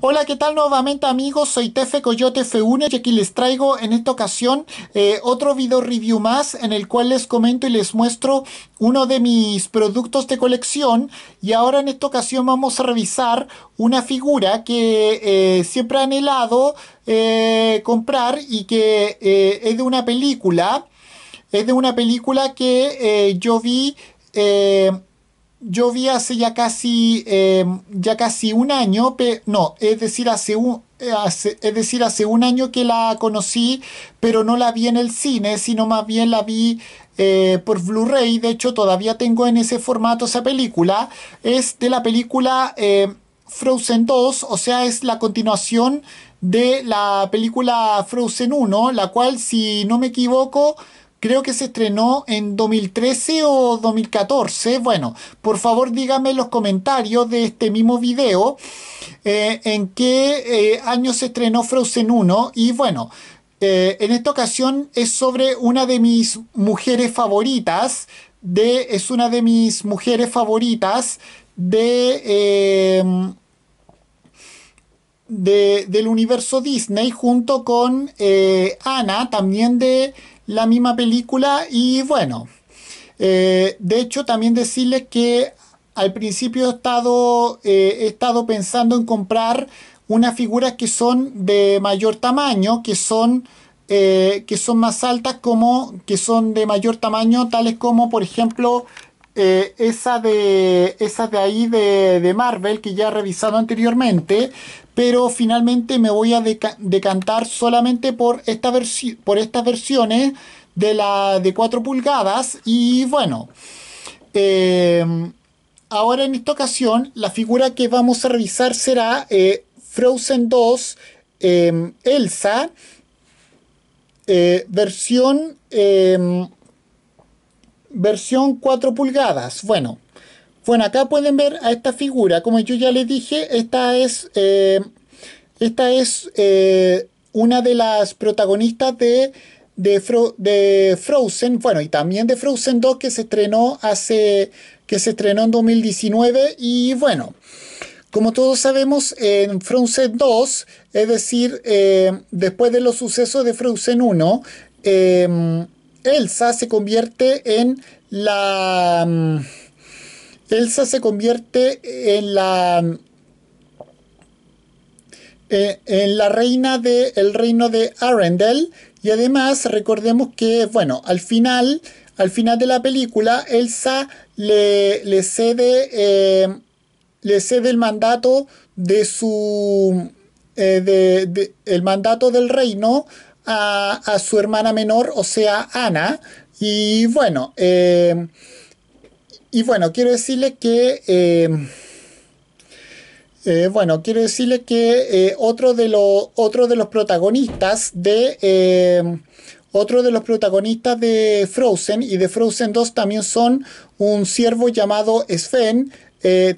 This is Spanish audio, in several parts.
Hola, ¿qué tal nuevamente amigos? Soy Tefe Coyote F1 y aquí les traigo en esta ocasión eh, otro video review más en el cual les comento y les muestro uno de mis productos de colección y ahora en esta ocasión vamos a revisar una figura que eh, siempre he anhelado eh, comprar y que es de una película, es de una película que yo vi yo vi hace ya casi, em, ya casi un año, no, es decir, hace un, eh, es decir, hace un año que la conocí, pero no la vi en el cine, sino más bien la vi eh, por Blu-ray. De hecho, todavía tengo en ese formato esa película. Es de la película em, Frozen 2, o sea, es la continuación de la película Frozen 1, la cual, si no me equivoco, Creo que se estrenó en 2013 o 2014. Bueno, por favor díganme en los comentarios de este mismo video eh, en qué eh, año se estrenó Frozen 1. Y bueno, eh, en esta ocasión es sobre una de mis mujeres favoritas. De, es una de mis mujeres favoritas de... Em, del universo Disney junto con eh, Ana, también de la misma película y bueno, eh, de hecho también decirles que al principio he estado, eh, he estado pensando en comprar unas figuras que son de mayor tamaño, que son... Eh, que son más altas como que son de mayor tamaño tales como por ejemplo eh, esa, de, de ahí de, Marvel que ya he revisado anteriormente, pero finalmente me voy a decantar solamente por, esta por estas versiones de, la, de 4 pulgadas y bueno. Em, ahora en esta ocasión la figura que vamos a revisar será eh, Frozen 2 em, Elsa eh, versión em, versión 4 pulgadas. Bueno, bueno, acá pueden ver a esta figura. Como yo ya les dije, esta es, eh, esta es eh, una de las protagonistas de, de, Frozen. Bueno, y también de Frozen 2 que se estrenó hace. que se estrenó en 2019. Y bueno. Como todos sabemos, en Frozen 2, es decir, eh, después de los sucesos de Frozen 1, Elsa se convierte en la... Mm, Elsa se convierte en la... Mm, e, en la reina del reino de Arendelle. Y además recordemos que, bueno, al final, al final de la película, Elsa le, cede, em, le cede el mandato de su... Eh, el mandato del reino a, su hermana menor, o sea, Ana. Y bueno, eh, y bueno, quiero decirle que... Eh, eh, bueno, quiero decirle que otro, de de los protagonistas de. otro de los protagonistas de Frozen y de Frozen 2 también son un siervo llamado Sven.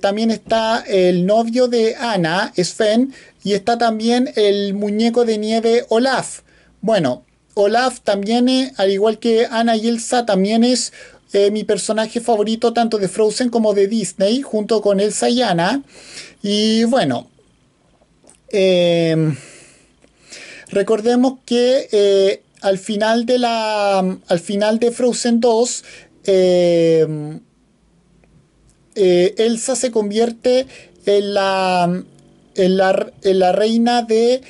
también está el novio de Ana, Sven, y está también el muñeco de nieve Olaf. Bueno, Olaf también, eh, al igual que Anna y Elsa, también es eh, mi personaje favorito tanto de Frozen como de Disney, junto con Elsa y Anna. Y bueno, em, recordemos que eh, al, final de la, al final de Frozen 2, em, Elsa se convierte en la en la, reina de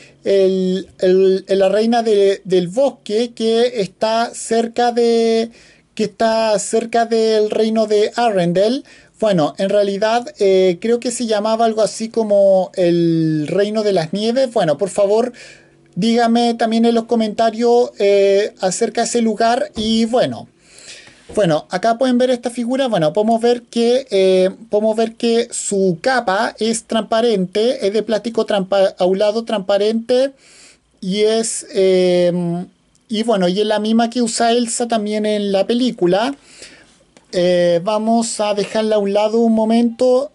la reina de, del bosque que está cerca de que está cerca del reino de Arendelle bueno, en realidad eh, creo que se llamaba algo así como el Reino de las Nieves. Bueno, por favor, dígame también en los comentarios eh, acerca de ese lugar y bueno, bueno, acá pueden ver esta figura. Bueno, podemos ver que, eh, podemos ver que su capa es transparente, es de plástico trampa, aulado transparente y es... Eh, y bueno, y es la misma que usa Elsa también en la película. Eh, vamos a dejarla a un lado un momento.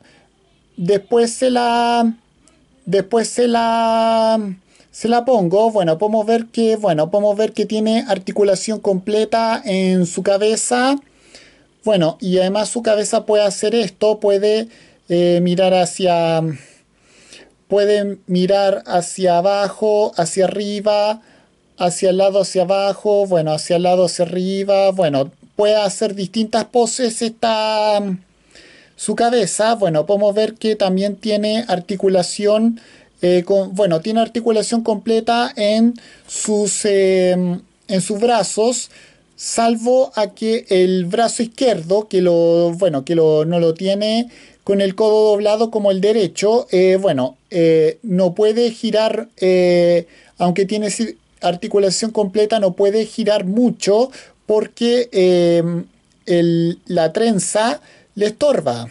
Después se la... Después se la se la pongo, bueno, podemos ver que, bueno, podemos ver que tiene articulación completa en su cabeza. Bueno, y además su cabeza puede hacer esto, puede eh, mirar hacia... Puede mirar hacia abajo, hacia arriba, hacia el lado, hacia abajo, bueno, hacia el lado, hacia arriba, bueno, puede hacer distintas poses esta... Mm, su cabeza, bueno, podemos ver que también tiene articulación eh, bueno, tiene articulación completa en sus, em, en sus brazos, salvo a que el brazo izquierdo, que lo, bueno, que no lo tiene con el codo doblado como el derecho, eh, bueno, eh, no puede girar, aunque tiene articulación completa, no puede girar mucho porque em, la trenza le estorba.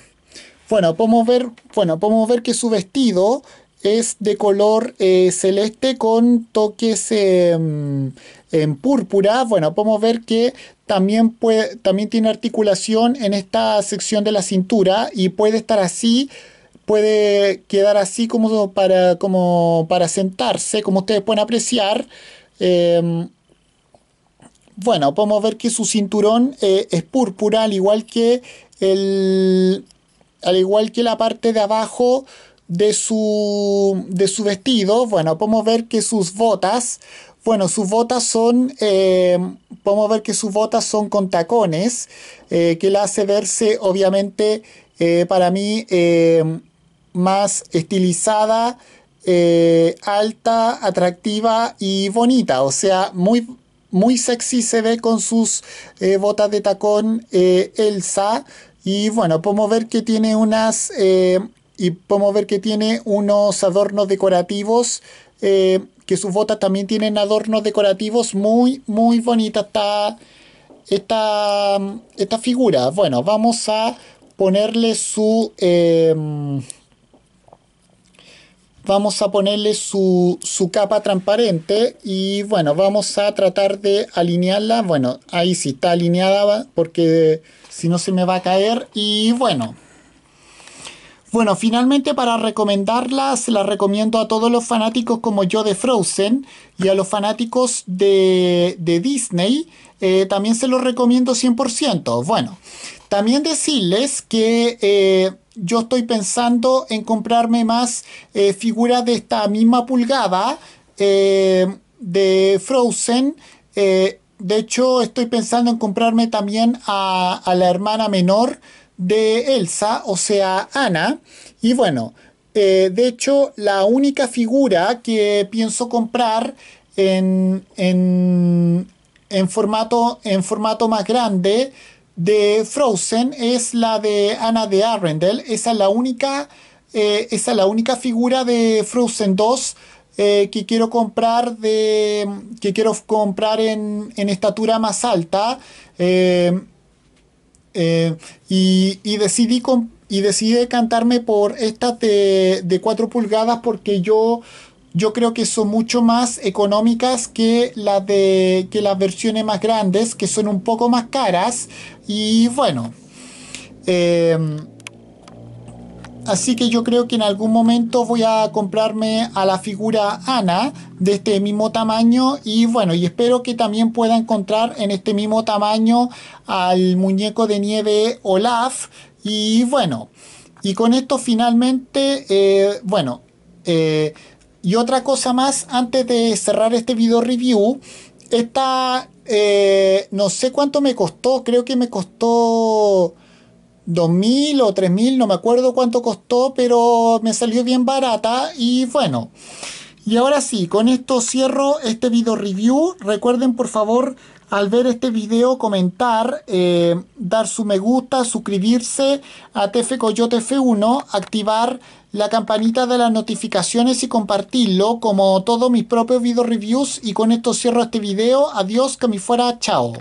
Bueno, podemos ver, bueno, podemos ver que su vestido es de color eh, celeste con toques em, en púrpura. Bueno, podemos ver que también, puede, también tiene articulación en esta sección de la cintura y puede estar así puede quedar así como para, como para sentarse, como ustedes pueden apreciar. Em, bueno, podemos ver que su cinturón eh, es púrpura, al igual que al igual que la parte de abajo de su, de su vestido, bueno, podemos ver que sus botas, bueno, sus botas son, eh, podemos ver que sus botas son con tacones, eh, que la hace verse obviamente eh, para mí más estilizada, alta, atractiva y bonita, o sea, muy, muy sexy se ve con sus botas de tacón Elsa. Y bueno, podemos ver que tiene unas y podemos ver que tiene unos adornos decorativos, eh, que sus botas también tienen adornos decorativos muy, muy bonita esta, esta, esta figura. Bueno, vamos a ponerle su... Em, vamos a ponerle su, su, capa transparente y bueno, vamos a tratar de alinearla. Bueno, ahí sí está alineada porque si no se me va a caer y bueno. Bueno, finalmente para recomendarlas, las recomiendo a todos los fanáticos como yo de Frozen y a los fanáticos de, Disney. Eh, también se los recomiendo 100%. Bueno, también decirles que eh, yo estoy pensando en comprarme más eh, figuras de esta misma pulgada de Frozen. de hecho, estoy pensando en comprarme también a, a la hermana menor de Elsa, o sea, Ana. Y bueno, eh, de hecho, la única figura que pienso comprar en, en, formato, en formato más grande de Frozen es la de Ana de Arendelle. Esa es la única, eh, esa es la única figura de Frozen 2 eh, que quiero comprar de que quiero comprar en, en estatura más alta eh, y, decidí y decidí cantarme por estas de, 4 pulgadas porque yo, yo creo que son mucho más económicas que, las de, las versiones más grandes, que son un poco más caras. Y bueno. Eh, Así que yo creo que en algún momento voy a comprarme a la figura Ana de este mismo tamaño y bueno, y espero que también pueda encontrar en este mismo tamaño al muñeco de nieve Olaf y bueno, y con esto finalmente, eh, bueno, eh, y otra cosa más antes de cerrar este video review, esta, eh, no sé cuánto me costó, creo que me costó 2.000 o 3.000, no me acuerdo cuánto costó, pero me salió bien barata y bueno. Y ahora sí, con esto cierro este video review. Recuerden por favor al ver este video comentar, eh, dar su me gusta, suscribirse a TF Coyote F1, activar la campanita de las notificaciones y compartirlo como todos mis propios video reviews y con esto cierro este video. Adiós, que me fuera, chao.